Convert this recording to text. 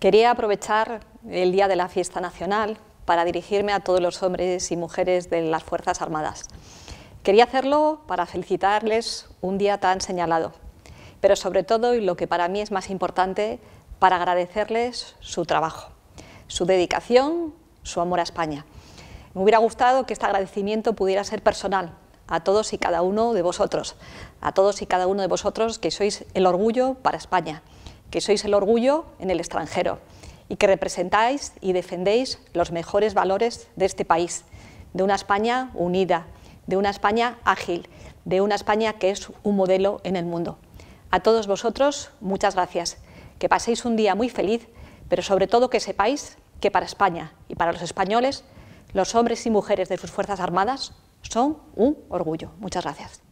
Quería aprovechar el día de la fiesta nacional para dirigirme a todos los hombres y mujeres de las Fuerzas Armadas. Quería hacerlo para felicitarles un día tan señalado, pero sobre todo, y lo que para mí es más importante, para agradecerles su trabajo, su dedicación, su amor a España. Me hubiera gustado que este agradecimiento pudiera ser personal a todos y cada uno de vosotros, a todos y cada uno de vosotros que sois el orgullo para España, que sois el orgullo en el extranjero y que representáis y defendéis los mejores valores de este país, de una España unida, de una España ágil, de una España que es un modelo en el mundo. A todos vosotros, muchas gracias. Que paséis un día muy feliz, pero sobre todo que sepáis que para España y para los españoles, los hombres y mujeres de sus Fuerzas Armadas son un orgullo. Muchas gracias.